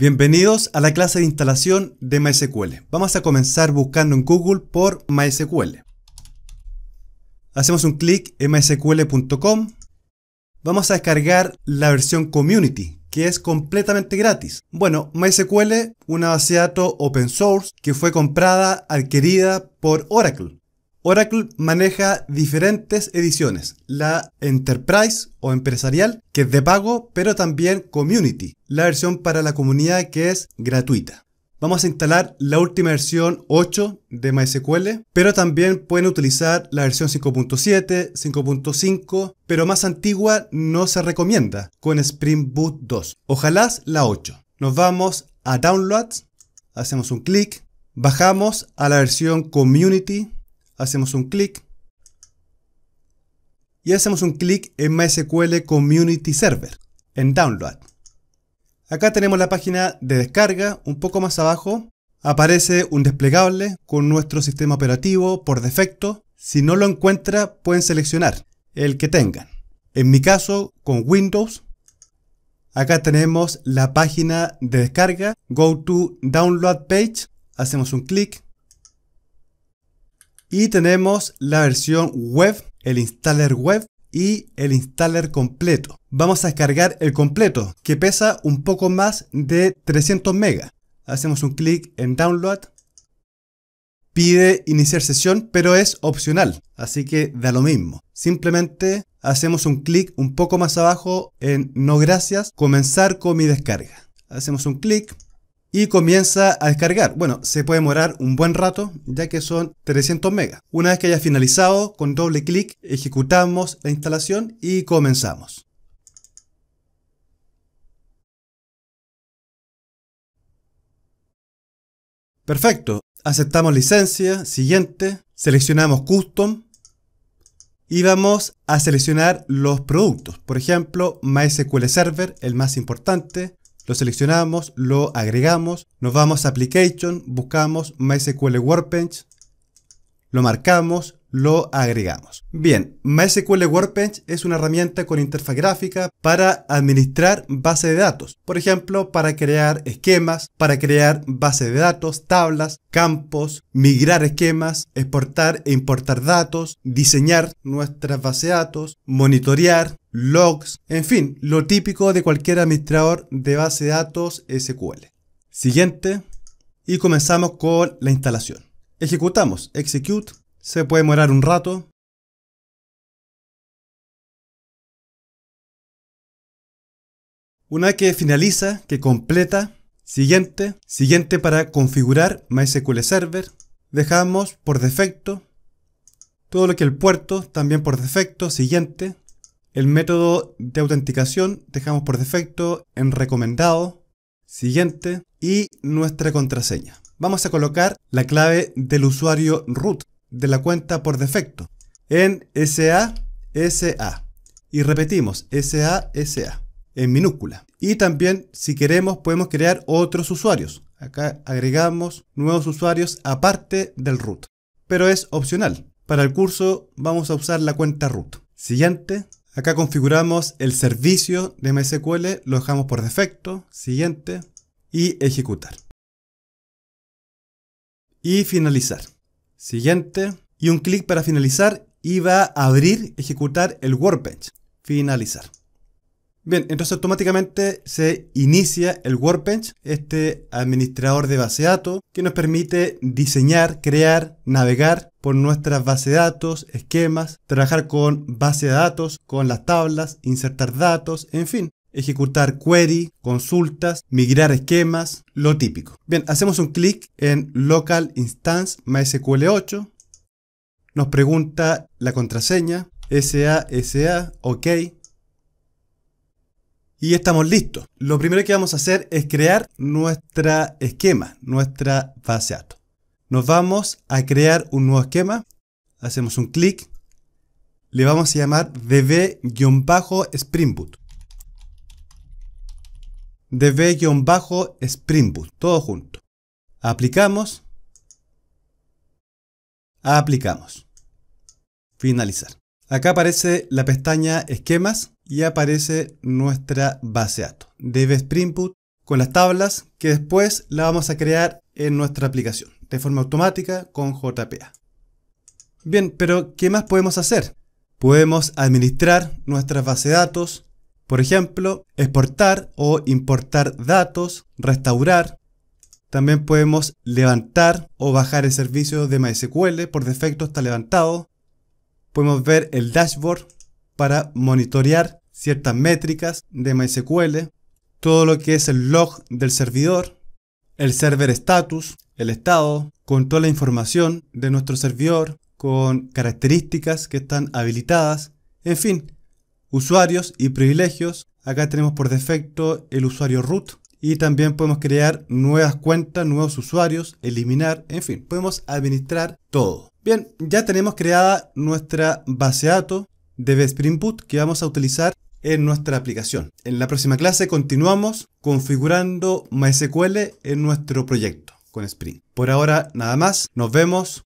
Bienvenidos a la clase de instalación de MySQL. Vamos a comenzar buscando en Google por MySQL. Hacemos un clic en mysql.com. Vamos a descargar la versión Community, que es completamente gratis. Bueno, MySQL, una base de datos open source que fue comprada, adquirida por Oracle. Oracle maneja diferentes ediciones, la Enterprise o empresarial, que es de pago, pero también Community, la versión para la comunidad que es gratuita. Vamos a instalar la última versión 8 de MySQL, pero también pueden utilizar la versión 5.7, 5.5, pero más antigua no se recomienda con Spring Boot 2. Ojalá la 8. Nos vamos a Downloads, hacemos un clic, bajamos a la versión Community hacemos un clic y hacemos un clic en MySQL Community Server, en Download. Acá tenemos la página de descarga, un poco más abajo aparece un desplegable con nuestro sistema operativo por defecto. Si no lo encuentra, pueden seleccionar el que tengan. En mi caso, con Windows, acá tenemos la página de descarga, go to download page, hacemos un clic y tenemos la versión web, el installer web y el installer completo. Vamos a descargar el completo, que pesa un poco más de 300 megas. Hacemos un clic en Download. Pide iniciar sesión, pero es opcional, así que da lo mismo. Simplemente hacemos un clic un poco más abajo en No gracias, comenzar con mi descarga. Hacemos un clic, y comienza a descargar. Bueno, se puede demorar un buen rato ya que son 300 megas. Una vez que haya finalizado, con doble clic ejecutamos la instalación y comenzamos. Perfecto, aceptamos licencia, siguiente, seleccionamos custom y vamos a seleccionar los productos. Por ejemplo, MySQL Server, el más importante, lo seleccionamos, lo agregamos, nos vamos a Application, buscamos MySQL Workbench, lo marcamos, lo agregamos. Bien, MySQL Workbench es una herramienta con interfaz gráfica para administrar base de datos. Por ejemplo, para crear esquemas, para crear base de datos, tablas, campos, migrar esquemas, exportar e importar datos, diseñar nuestras bases de datos, monitorear, logs, en fin, lo típico de cualquier administrador de base de datos SQL. Siguiente, y comenzamos con la instalación. Ejecutamos execute, se puede demorar un rato. Una vez que finaliza, que completa, siguiente, siguiente para configurar MySQL Server, dejamos por defecto todo lo que el puerto, también por defecto, siguiente, el método de autenticación dejamos por defecto en recomendado, siguiente y nuestra contraseña. Vamos a colocar la clave del usuario root de la cuenta por defecto en SA y repetimos SA en minúscula. Y también si queremos podemos crear otros usuarios. Acá agregamos nuevos usuarios aparte del root, pero es opcional. Para el curso vamos a usar la cuenta root. Siguiente, Acá configuramos el servicio de MSQL. lo dejamos por defecto, siguiente, y ejecutar. Y finalizar, siguiente, y un clic para finalizar y va a abrir, ejecutar el workbench, finalizar. Bien, entonces automáticamente se inicia el Workbench, este administrador de base de datos, que nos permite diseñar, crear, navegar por nuestras bases de datos, esquemas, trabajar con base de datos, con las tablas, insertar datos, en fin, ejecutar query, consultas, migrar esquemas, lo típico. Bien, hacemos un clic en Local Instance MySQL 8, nos pregunta la contraseña, SASA, OK, y estamos listos. Lo primero que vamos a hacer es crear nuestra esquema, nuestra base de datos. Nos vamos a crear un nuevo esquema. Hacemos un clic. Le vamos a llamar db-springboot. db-springboot, todo junto. Aplicamos. Aplicamos. Finalizar. Acá aparece la pestaña esquemas y aparece nuestra base de datos de Boot, con las tablas que después la vamos a crear en nuestra aplicación de forma automática con JPA. Bien, pero ¿qué más podemos hacer? Podemos administrar nuestras bases de datos, por ejemplo, exportar o importar datos, restaurar. También podemos levantar o bajar el servicio de MySQL, por defecto está levantado. Podemos ver el dashboard para monitorear ciertas métricas de MySQL, todo lo que es el log del servidor, el server status, el estado, con toda la información de nuestro servidor, con características que están habilitadas, en fin, usuarios y privilegios. Acá tenemos por defecto el usuario root y también podemos crear nuevas cuentas, nuevos usuarios, eliminar, en fin, podemos administrar todo. Bien, ya tenemos creada nuestra base de datos de Spring Boot que vamos a utilizar en nuestra aplicación. En la próxima clase continuamos configurando MySQL en nuestro proyecto con Spring. Por ahora nada más, nos vemos,